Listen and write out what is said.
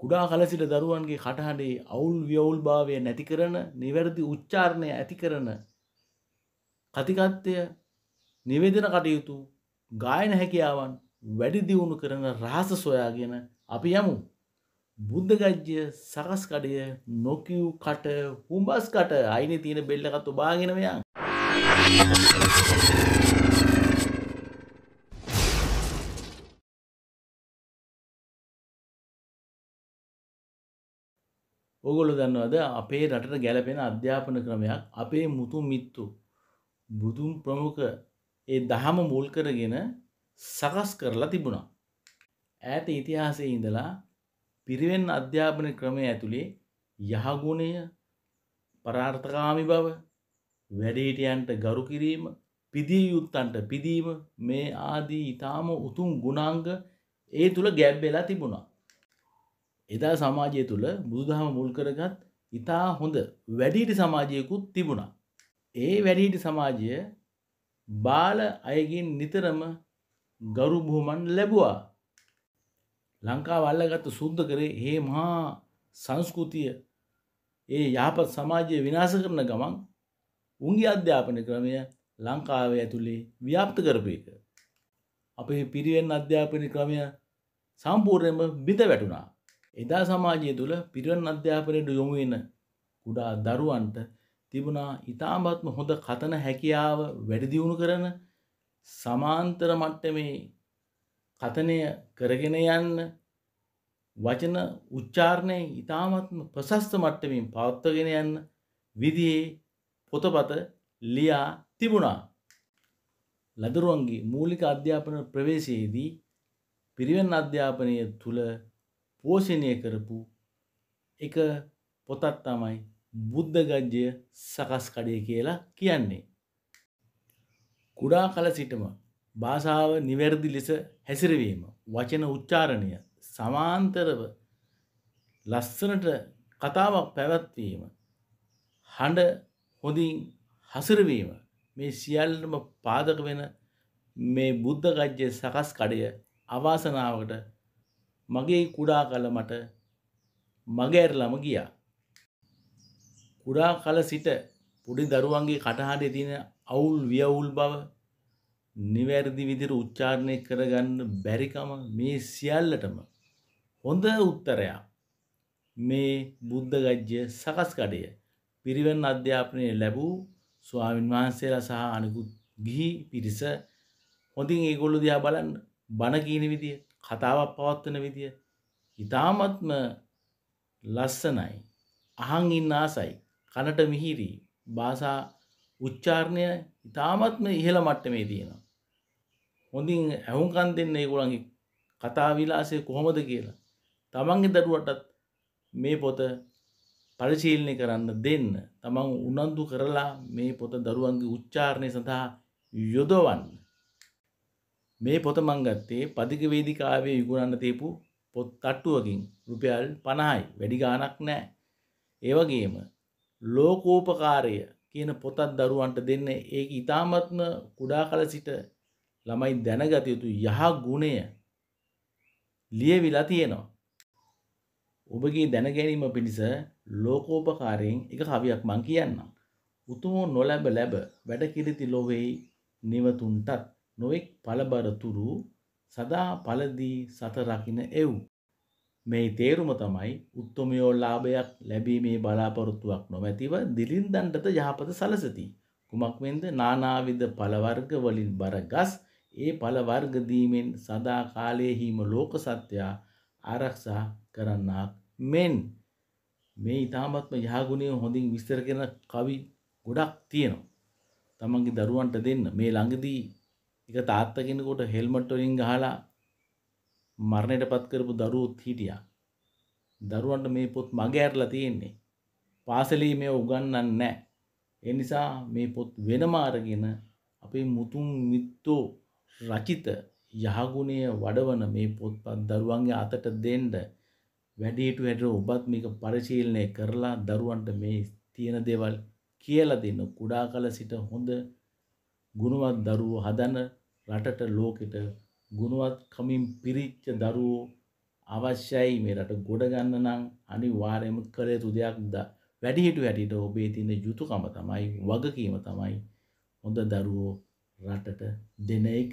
කුඩා කලසිට දරුවන්ගේ කටහඬේ අවුල් ව්‍යවුල් භාවය නැති කරන නිවැරදි උච්චාරණය ඇති කරන කතිකත්වය නිවේදන කටයුතු ගායන හැකියාවන් වැඩි දියුණු කරන රහස සොයාගෙන අපි යමු. බුද්ධගජ්්‍ය සකස්කඩය නොකිව් කට හුම්බස් කට අයින තියෙන බෙල්ලකත් ඔබාගෙනවයන්. ඕගොල්ලෝ දන්නවද අපේ රටට ගැලපෙන අධ්‍යාපන ක්‍රමයක් අපේ මුතු මිත්තු බුදුන් ප්‍රමුඛ ඒ දහම මුල් කරගෙන සකස් කරලා තිබුණා. ඈත ඉතිහාසයේ ඉඳලා පිරිවෙන් අධ්‍යාපන ක්‍රමය ඇතුළේ යහගුණය පරාර්ථකාමි බව වැඩහිටියන්ට ගරු කිරීම පිදී යුත්තන්ට පිදීම මේ ආදී ඊටාම උතුම් ගුණාංග ඒ තුළ ගැබ්බෙලා තිබුණා. එදා සමාජය තුළ බුදුදහම මුල් කරගත් ඉතා හොඳ වැඩිහිටි සමාජයකුත් තිබුණා. ඒ වැඩිහිටි සමාජය බාල අයගින් නිතරම ගරුබුහමන් ලැබවා. ලංකා වල්ලගත්ත සුද්ධ කරේ ඒ මහා සංස්කෘතිය ඒ යහපත් සමාජය විනාස කරන ගමන් උන්ගේ අධ්‍යාපන ක්‍රමය ලංකාවේ ඇතුළේ ව්‍යාප්ත කරපයක. අපේ පිරිවෙන් අධ්‍යාපන ක්‍රමය සම්පූර්ණයම බිඳ වැටුණා. එදා සමාජය තුළ පිරන් අධ්‍යාපනයට යොමුවෙන කුඩා දරුවන්ට තිබුණා ඉතාමත්ම හොඳ කතන හැකියාව වැඩදිවුණු කරන සමාන්තර මට්ටමේ කතනය කරගෙන යන්න වචන උච්චාරණය ඉතාමත්ම ප්‍රශස්ත මට්ටමින් පවත්වගෙන යන්න විදියේ පොතපත ලියා තිබුණා. ලදරුවන්ගේ මූලික අධ්‍යාපන ප්‍රවේශයේදී පිරිවෙන් අධ්‍යාපනය තුළ පෝෂණය කරපු එක පොතත් තමයි බුද්ධගජ්ජය සකස්කඩය කියලා කියන්නේ. කුඩා කල සිටම භාෂාව නිවැරදි ලෙස හැසිරවීම වචන උච්චාරණය සමාන්තරව ලස්සනට කතාවක් පැවැත්වීම හඬ හොඳින් හසරවීම මේ සියල්ලම පාදක වෙන මේ බුද්ධගජ්්‍ය සකස් කඩය අවාසනාවට මගේ කුඩා කල මට මගඇරලම ගියා. කුඩා කල සිට පුඩි දරුවන්ගේ කටහඩ තින අවුල් වියවුල් බව නිවැරදි විදිර උච්චාරණය කරගන්න බැරිකම මේ සියල්ලටම හොඳ උත්තරයා මේ බුද්ධගජ්‍ය සකස්කඩය පිරිවන් අධ්‍යාපනය ලැබූ ස්වාමින් වහන්සේලා සහ අනිකුත් ගිහි පිරිස හොඳින් ඒගොල්ලු දයා බලන්න බණ කීන විදිිය කතාවක් පවත්වන විදිය ඉතාමත්ම ලස්සනයි අහන් ඉන්න ආසයි කනට මිහිරී භාසා උච්චාරණය ඉතාමත්ම ඉහළ මට්ටමේ තියෙනවා. හොඳින් ඇහුම්කන් දෙන්නේ ගොළන්ගේ කතාවිලාසය කොහොමද කියලා. තමන්ගේ දරුවටත් මේ පොත පරිශීලනය කරන්න දෙන්න තමන් උනන්දු කරලා මේ පොත දරුවන්ගේ උච්චාරණය සඳහා යොදවන්න. මේ පොත මං ගත්තේ පදික වේදිකාවේ විගුණන්න තියපු පොත් තට්ටුවකින් රුපියල් පණහයි වැඩි ගානක් නෑ. ඒවගේම ලෝකෝපකාරය කියන පොතත් දරුවන්ට දෙන්න ඒ ඉතාමත්ම කුඩා කල සිට ළමයි දැනගත යුතු යහ ගුණය ලියවිලා තියෙනවා. ඔබගේ දැනගැනීම පිණිස ලෝකෝපකාරයෙන් එක කවියක් මං කියන්නම්. උතුමෝ නොලැබ ලැබ වැඩකිරිති ලොවෙයි නිවතුන්ටත්. නොයෙක් පළබරතුරු සදා පලදී සතරකින එව්. මේ තේරුම තමයි උත්තමයෝ ලාභයක් ලැබීමේ බලාපොරොත්තුවක් නොමැතිව දිලින්දන්ටත යහපත සලසති. කුමක්වෙන්ද නානාවිද පලවර්ග වලින් බර ගස් ඒ පලවර්ගදීමෙන් සදා කාලයහිම ලෝක සත්‍යයා ආරක්ෂා කරන්නක් මෙන්. මේ ඉතාමත්ම යහගුණය හොඳින් විස්තර කෙන කවි ගොඩක් තියෙනවා. තමන්ගේ දරුවන්ට දෙන්න මේ ළඟදී එක තාත්ත කෙනෙකුට හෙල්මට් වලින් ගහලා මරණයටපත් කරපු දරුවොත් හිටියා. දරුවන්ට මේ පොත් මගහැරලා තියෙන්නේ. පාසලේ මේ උගන්වන්නේ නැහැ. ඒ නිසා මේ පොත් වෙනම අරගෙන අපේ මුතුන් මිත්තෝ රචිත යහගුණය වඩවන මේ පොත්පත් දරුවන්ගේ අතට දෙන්න වැඩිහිටු හැටර ඔබත් මේක පරිශීලනය කරලා දරුවන්ට මේ තියෙන දේවල් කියලා දෙන්න කුඩා කල සිට හොඳ ගුණවත් දරුවෝ හදන රටට ලෝකෙට ගුණුවත් කමින් පිරිච්ච දරුවෝ අවශ්‍යයි මේ රට ගොඩගන්න නම් අනි වාරයම කළයුතු දෙයක් ද වැඩිහිටු හැටියට ඔබේ තින යුතුකම තමයි වගකීම තමයි හොඳ දරුවෝ රටට දෙන එක